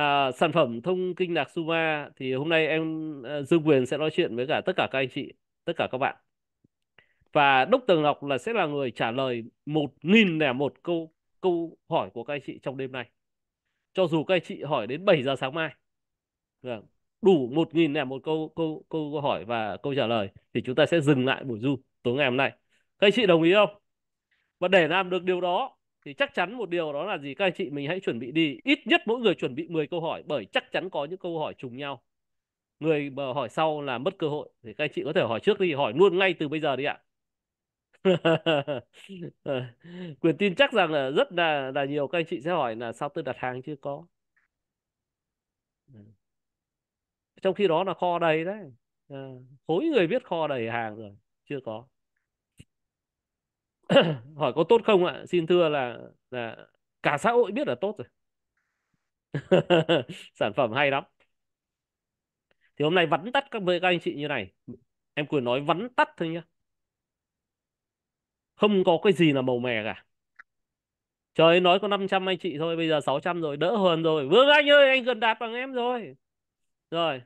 à, sản phẩm thông kinh lạc Suma thì hôm nay em ờ, Dương Quyền sẽ nói chuyện với cả tất cả các anh chị, tất cả các bạn. Và Đốc Tường Ngọc là sẽ là người trả lời một nghìn lẻ một câu câu hỏi của các anh chị trong đêm nay. Cho dù các anh chị hỏi đến 7 giờ sáng mai. Vâng, đủ một nghìn lẻ một câu, câu câu câu hỏi và câu trả lời thì chúng ta sẽ dừng lại buổi du tối ngày hôm nay. Các anh chị đồng ý không? Và để làm được điều đó thì chắc chắn một điều đó là gì các anh chị mình hãy chuẩn bị đi ít nhất mỗi người chuẩn bị 10 câu hỏi bởi chắc chắn có những câu hỏi trùng nhau người mà hỏi sau là mất cơ hội thì các anh chị có thể hỏi trước đi hỏi luôn ngay từ bây giờ đi ạ quyền tin chắc rằng là rất là là nhiều các anh chị sẽ hỏi là sao tôi đặt hàng chưa có trong khi đó là kho đầy đấy à, khối người biết kho đầy hàng rồi chưa có hỏi có tốt không ạ xin thưa là là cả xã hội biết là tốt rồi sản phẩm hay lắm thì hôm nay vắn tắt các với các anh chị như này em quyền nói vắn tắt thôi nhá không có cái gì là màu mè cả trời nói có 500 anh chị thôi bây giờ 600 rồi đỡ hơn rồi vương anh ơi anh gần đạt bằng em rồi rồi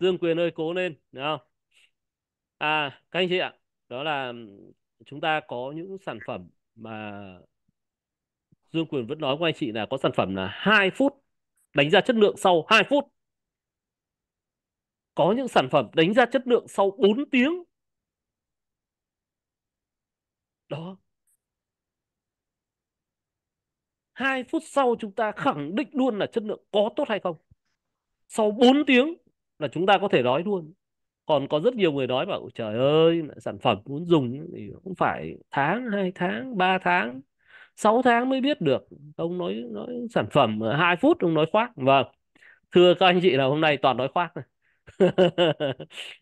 dương quyền ơi cố lên được không à các anh chị ạ đó là chúng ta có những sản phẩm mà Dương Quyền vẫn nói với anh chị là có sản phẩm là 2 phút đánh giá chất lượng sau 2 phút. Có những sản phẩm đánh giá chất lượng sau 4 tiếng. Đó. 2 phút sau chúng ta khẳng định luôn là chất lượng có tốt hay không. Sau 4 tiếng là chúng ta có thể nói luôn còn có rất nhiều người nói bảo trời ơi sản phẩm muốn dùng thì cũng phải tháng hai tháng ba tháng 6 tháng mới biết được ông nói nói sản phẩm 2 phút ông nói khoác vâng thưa các anh chị là hôm nay toàn nói khoác này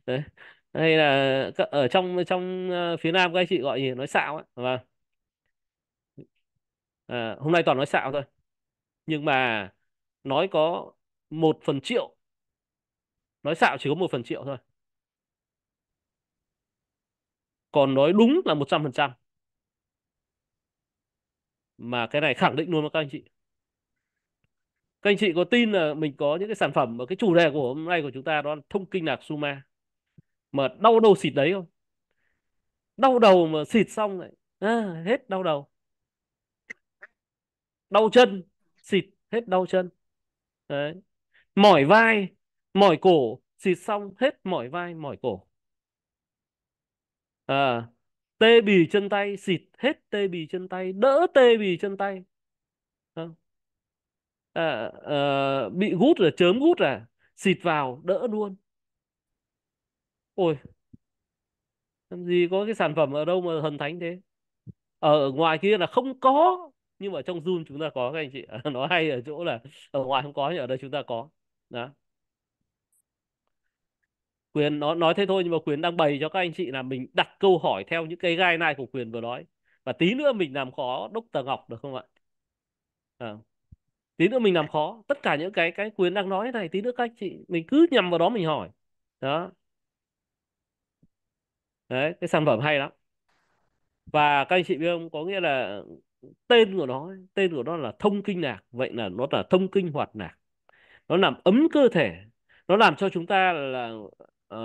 Đấy. hay là ở trong trong ờ, phía nam các anh chị gọi gì nói xạo ấy vâng à, hôm nay toàn nói xạo thôi nhưng mà nói có một phần triệu nói xạo chỉ có một phần triệu thôi còn nói đúng là 100% mà cái này khẳng định luôn các anh chị các anh chị có tin là mình có những cái sản phẩm ở cái chủ đề của hôm nay của chúng ta đó là thông kinh lạc suma mà đau đầu xịt đấy không đau đầu mà xịt xong lại à, hết đau đầu đau chân xịt hết đau chân đấy mỏi vai mỏi cổ xịt xong hết mỏi vai mỏi cổ à, tê bì chân tay xịt hết tê bì chân tay đỡ tê bì chân tay à, à, bị gút là chớm gút à xịt vào đỡ luôn ôi làm gì có cái sản phẩm ở đâu mà thần thánh thế ở ngoài kia là không có nhưng mà trong zoom chúng ta có các anh chị nó hay ở chỗ là ở ngoài không có nhưng ở đây chúng ta có đó quyền nó nói thế thôi nhưng mà quyền đang bày cho các anh chị là mình đặt câu hỏi theo những cái gai này của quyền vừa nói và tí nữa mình làm khó đúc tờ ngọc được không ạ à. tí nữa mình làm khó tất cả những cái cái quyền đang nói này tí nữa các anh chị mình cứ nhầm vào đó mình hỏi đó đấy cái sản phẩm hay lắm và các anh chị biết không có nghĩa là tên của nó tên của nó là thông kinh lạc vậy là nó là thông kinh hoạt lạc nó làm ấm cơ thể nó làm cho chúng ta là Ờ,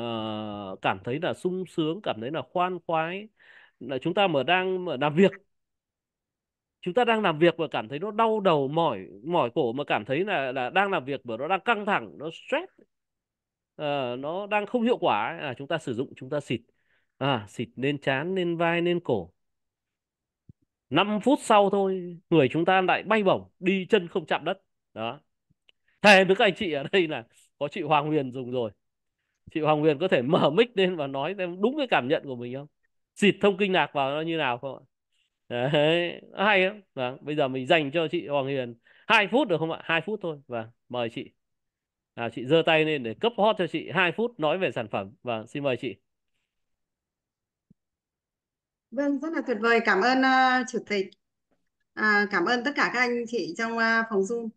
cảm thấy là sung sướng cảm thấy là khoan khoái là chúng ta mà đang mà làm việc chúng ta đang làm việc và cảm thấy nó đau đầu mỏi mỏi cổ mà cảm thấy là là đang làm việc và nó đang căng thẳng nó stress à, nó đang không hiệu quả à, chúng ta sử dụng chúng ta xịt à, xịt lên chán, lên vai lên cổ 5 phút sau thôi người chúng ta lại bay bổng đi chân không chạm đất đó thề với anh chị ở đây là có chị Hoàng Huyền dùng rồi chị Hoàng Huyền có thể mở mic lên và nói xem đúng cái cảm nhận của mình không xịt thông kinh lạc vào nó như nào không ạ đấy hay lắm vâng bây giờ mình dành cho chị Hoàng Huyền hai phút được không ạ Hai phút thôi và vâng, mời chị à, chị giơ tay lên để cấp hot cho chị hai phút nói về sản phẩm và vâng, xin mời chị Vâng, rất là tuyệt vời. Cảm ơn uh, Chủ tịch. À, cảm ơn tất cả các anh chị trong uh, phòng Zoom.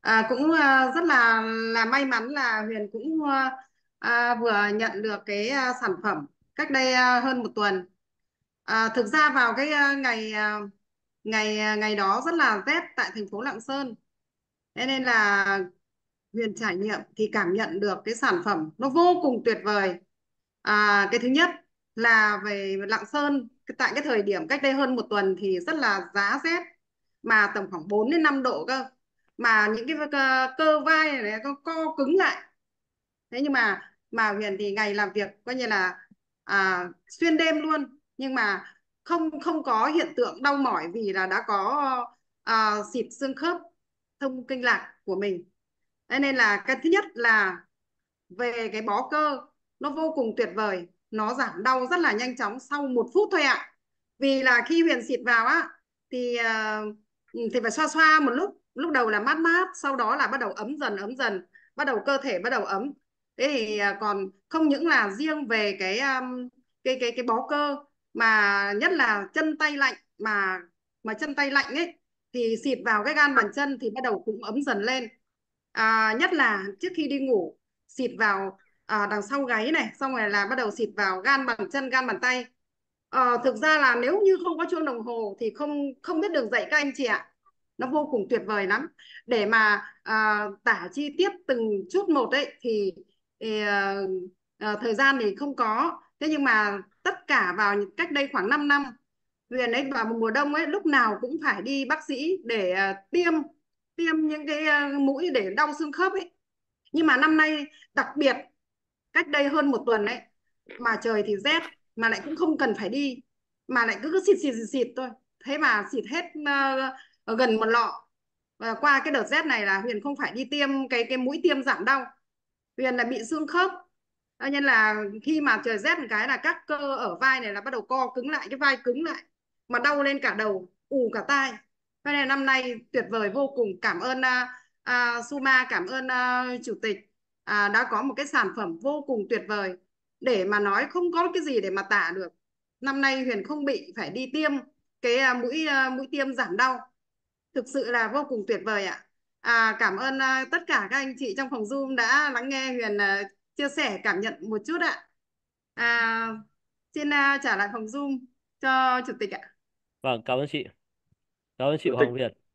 À, cũng uh, rất là là may mắn là Huyền cũng uh, à, vừa nhận được cái à, sản phẩm cách đây à, hơn một tuần à, thực ra vào cái à, ngày à, ngày à, ngày đó rất là rét tại thành phố Lạng Sơn thế nên là Huyền trải nghiệm thì cảm nhận được cái sản phẩm nó vô cùng tuyệt vời à, cái thứ nhất là về Lạng Sơn tại cái thời điểm cách đây hơn một tuần thì rất là giá rét mà tầm khoảng 4 đến 5 độ cơ mà những cái cơ, cơ vai này nó co cứng lại thế nhưng mà mà Huyền thì ngày làm việc coi như là à, xuyên đêm luôn nhưng mà không không có hiện tượng đau mỏi vì là đã có à, xịt xương khớp thông kinh lạc của mình nên là cái thứ nhất là về cái bó cơ nó vô cùng tuyệt vời nó giảm đau rất là nhanh chóng sau một phút thôi ạ vì là khi Huyền xịt vào á thì ờ, ừ, thì phải xoa xoa một lúc lúc đầu là mát mát sau đó là bắt đầu ấm dần ấm dần bắt đầu cơ thể bắt đầu ấm thế thì à, còn không những là riêng về cái um, cái cái cái bó cơ mà nhất là chân tay lạnh mà mà chân tay lạnh ấy thì xịt vào cái gan bàn chân thì bắt đầu cũng ấm dần lên à, nhất là trước khi đi ngủ xịt vào à, đằng sau gáy này xong rồi là bắt đầu xịt vào gan bàn chân gan bàn tay à, thực ra là nếu như không có chuông đồng hồ thì không không biết được dạy các anh chị ạ nó vô cùng tuyệt vời lắm để mà à, tả chi tiết từng chút một ấy thì thì uh, thời gian thì không có thế nhưng mà tất cả vào cách đây khoảng 5 năm Huyền ấy vào mùa đông ấy lúc nào cũng phải đi bác sĩ để uh, tiêm tiêm những cái uh, mũi để đau xương khớp ấy nhưng mà năm nay đặc biệt cách đây hơn một tuần ấy mà trời thì rét mà lại cũng không cần phải đi mà lại cứ cứ xịt xịt xịt, xịt thôi thế mà xịt hết uh, gần một lọ và qua cái đợt rét này là Huyền không phải đi tiêm cái cái mũi tiêm giảm đau Huyền là bị xương khớp Đương nhiên là khi mà trời rét một cái là các cơ ở vai này là bắt đầu co cứng lại cái vai cứng lại mà đau lên cả đầu ù cả tai thế này năm nay tuyệt vời vô cùng cảm ơn uh, uh, Suma cảm ơn uh, chủ tịch uh, đã có một cái sản phẩm vô cùng tuyệt vời để mà nói không có cái gì để mà tả được năm nay Huyền không bị phải đi tiêm cái uh, mũi uh, mũi tiêm giảm đau thực sự là vô cùng tuyệt vời ạ À, cảm ơn uh, tất cả các anh chị trong phòng Zoom đã lắng nghe Huyền uh, chia sẻ cảm nhận một chút ạ. À, xin uh, trả lại phòng Zoom cho Chủ tịch ạ. Vâng, cảm ơn chị. Cảm ơn chị Hoàng Việt.